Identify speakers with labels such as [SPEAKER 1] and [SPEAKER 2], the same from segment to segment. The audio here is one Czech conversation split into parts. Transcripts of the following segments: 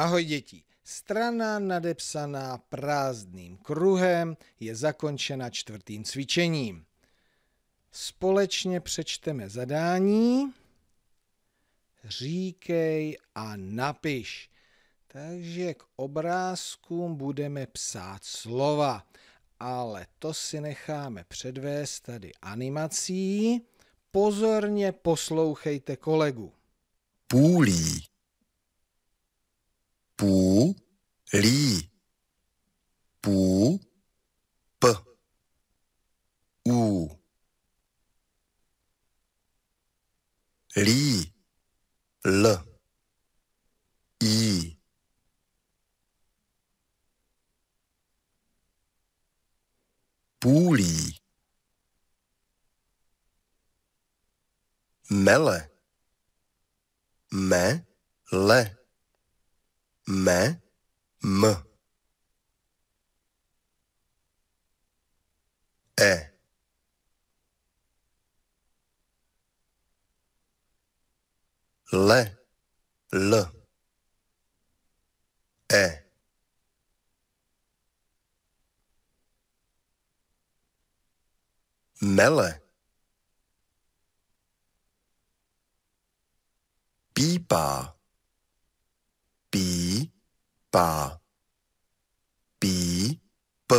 [SPEAKER 1] Ahoj děti. Strana nadepsaná prázdným kruhem je zakončena čtvrtým cvičením. Společně přečteme zadání. Říkej a napiš. Takže k obrázkům budeme psát slova, ale to si necháme předvést tady animací. Pozorně poslouchejte kolegu. Půlí 布利布布利了，布利，梅勒，梅勒。मैं म ए ले ल ए mele pipa ba b b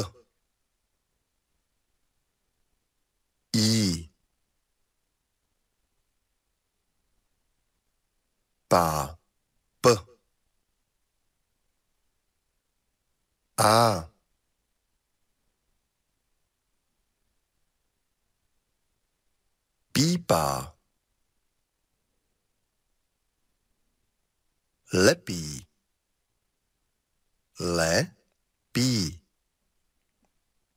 [SPEAKER 1] e ba b a bi ba lepi Le be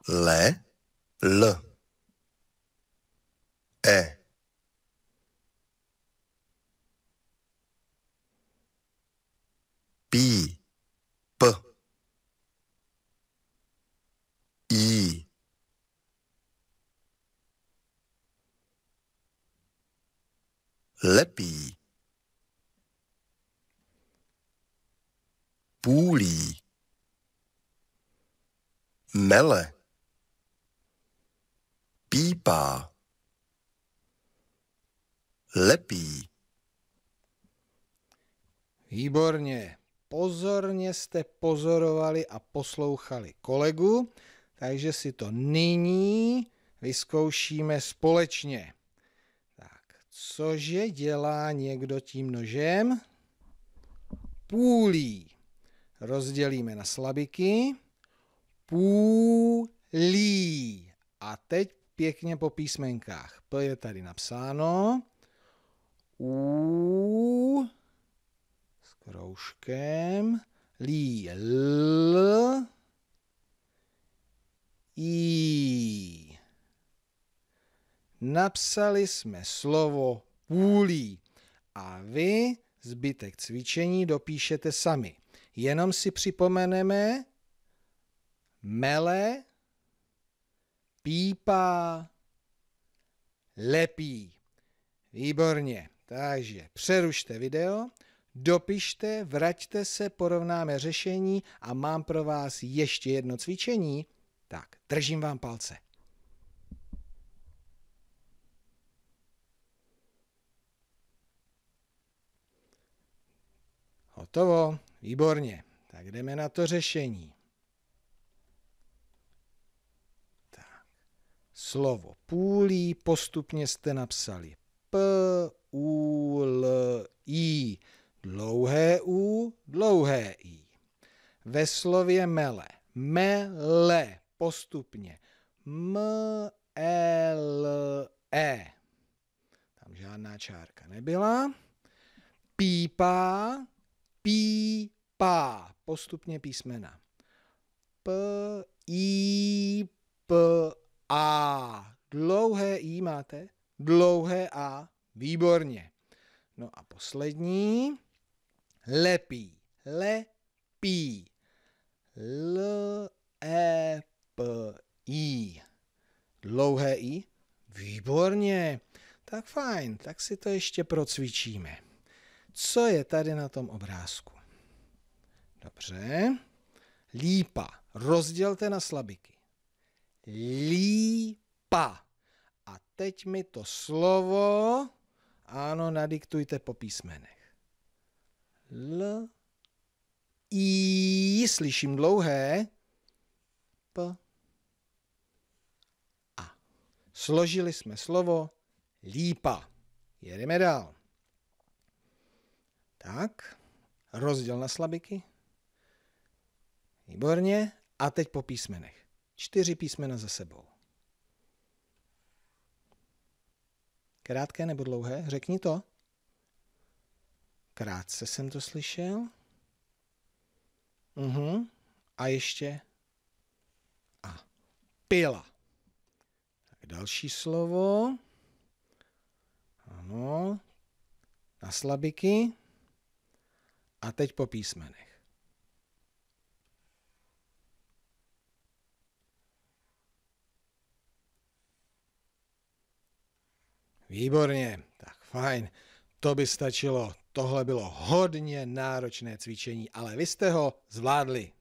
[SPEAKER 1] le, le e b b e let be bully mele, pípá, lepí. Výborně. Pozorně jste pozorovali a poslouchali kolegu, takže si to nyní vyzkoušíme společně. Tak, cože dělá někdo tím nožem? Půlí. Rozdělíme na slabiky půlí. A teď pěkně po písmenkách. P je tady napsáno. U s kroužkem. Lí. L. I. Napsali jsme slovo půlí. A vy zbytek cvičení dopíšete sami. Jenom si připomeneme, mele, pípá, lepí. Výborně. Takže přerušte video, dopište, vraťte se, porovnáme řešení a mám pro vás ještě jedno cvičení. Tak, držím vám palce. Hotovo, výborně. Tak jdeme na to řešení. slovo půlí postupně jste napsali P, U, L, I, dlouhé U, dlouhé I. Ve slově mele, mele postupně M, e, L, E. Tam žádná čárka nebyla. Pípá, pípá, postupně písmena. P, I, P, a. Dlouhé I máte? Dlouhé A. Výborně. No a poslední. Lepí. Lepí. L, E, P, I. Dlouhé I? Výborně. Tak fajn, tak si to ještě procvičíme. Co je tady na tom obrázku? Dobře. Lípa. Rozdělte na slabiky lípa. A teď mi to slovo, ano, nadiktujte po písmenech. L, I, slyším dlouhé, P, A. Složili jsme slovo lípa. Jedeme dál. Tak, rozděl na slabiky. Výborně. A teď po písmenech čtyři písmena za sebou. Krátké nebo dlouhé? Řekni to. Krátce jsem to slyšel. Uhum. A ještě a pila. Tak další slovo. Ano. Na slabiky. A teď po písmenech. Výborně, tak fajn. To by stačilo. Tohle bylo hodně náročné cvičení, ale vy jste ho zvládli.